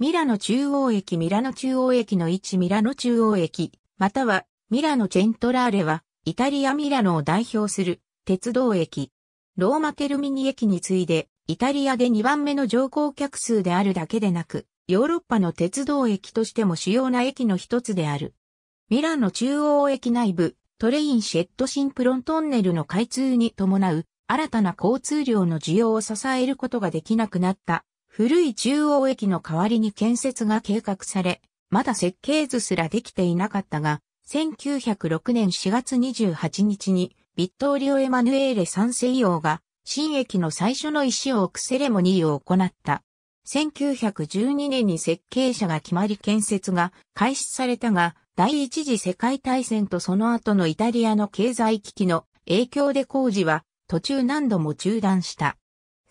ミラノ中央駅ミラノ中央駅の位置ミラノ中央駅、またはミラノチェントラーレは、イタリアミラノを代表する鉄道駅。ローマテルミニ駅に次いで、イタリアで2番目の乗降客数であるだけでなく、ヨーロッパの鉄道駅としても主要な駅の一つである。ミラノ中央駅内部、トレインシェットシンプロントンネルの開通に伴う、新たな交通量の需要を支えることができなくなった古い中央駅の代わりに建設が計画され、まだ設計図すらできていなかったが、1906年4月28日に、ビットーリオ・エマヌエーレ三世王が、新駅の最初の石を置くセレモニーを行った。1912年に設計者が決まり建設が開始されたが、第一次世界大戦とその後のイタリアの経済危機の影響で工事は途中何度も中断した。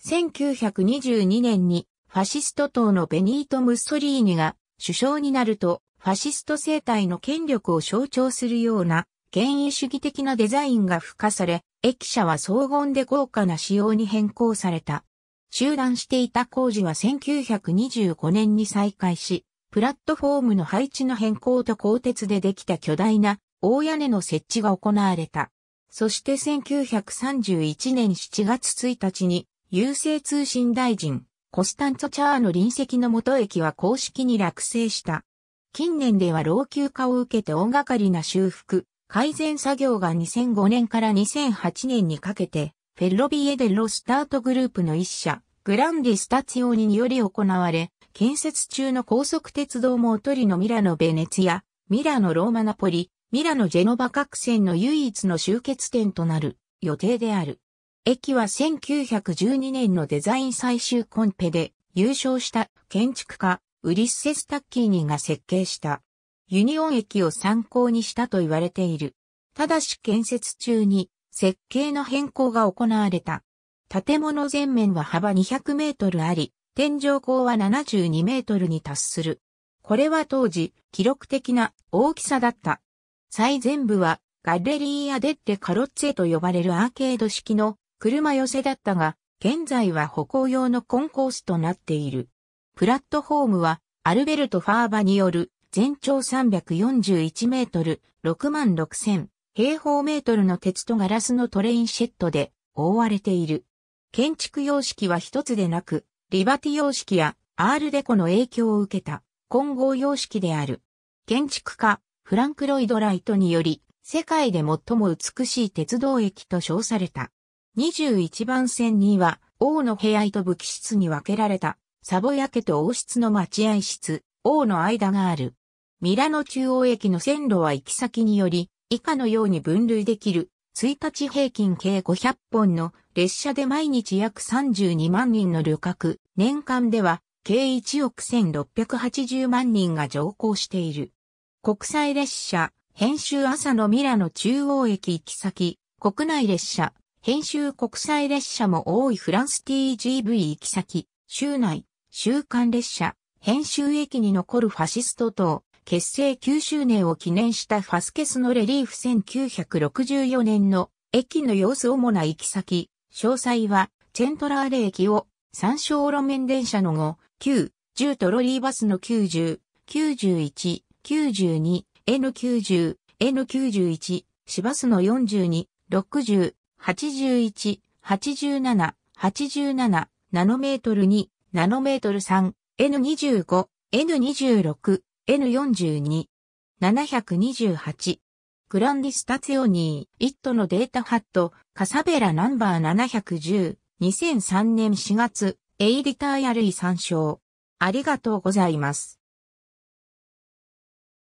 1922年にファシスト党のベニート・ムッソリーニが首相になるとファシスト政体の権力を象徴するような権威主義的なデザインが付加され、駅舎は荘厳で豪華な仕様に変更された。中断していた工事は1925年に再開し、プラットフォームの配置の変更と鋼鉄でできた巨大な大屋根の設置が行われた。そして1931年7月1日に郵政通信大臣、コスタンツォチャーの隣席の元駅は公式に落成した。近年では老朽化を受けて大掛かりな修復、改善作業が2005年から2008年にかけて、フェロビエデロスタートグループの一社、グランディスタチオにより行われ、建設中の高速鉄道もトリノミラノベネツヤ、ミラノローマナポリ、ミラノジェノバ各線の唯一の集結点となる予定である。駅は1912年のデザイン最終コンペで優勝した建築家ウリッセス・タッキーニが設計したユニオン駅を参考にしたと言われている。ただし建設中に設計の変更が行われた。建物全面は幅200メートルあり、天井高は72メートルに達する。これは当時、記録的な大きさだった。最前部は、ガレリーア・デッテ・カロッツェと呼ばれるアーケード式の車寄せだったが、現在は歩行用のコンコースとなっている。プラットフォームは、アルベルト・ファーバによる全長341メートル、6万6千平方メートルの鉄とガラスのトレインシェットで覆われている。建築様式は一つでなく、リバティ様式やアールデコの影響を受けた混合様式である。建築家、フランク・ロイド・ライトにより、世界で最も美しい鉄道駅と称された。21番線には、王の部屋と武器室に分けられた、サボヤ家と王室の待合室、王の間がある。ミラノ中央駅の線路は行き先により、以下のように分類できる、1日平均計500本の列車で毎日約32万人の旅客、年間では計1億1680万人が乗降している。国際列車、編集朝のミラノ中央駅行き先、国内列車、編集国際列車も多いフランス TGV 行き先、州内、週刊列車、編集駅に残るファシスト等、結成9周年を記念したファスケスのレリーフ1964年の駅の様子主な行き先、詳細は、チェントラーレ駅を、参照路面電車の後、9、10トロリーバスの90、91、92、N90、N91、市バスの42、60、81、87、87、ナノメートル2、ナノメートル3、N25、N26、N42、728。グランディスタツオニー、イットのデータハット、カサベラナンバー710、2003年4月、エイリターやるい参照。ありがとうございます。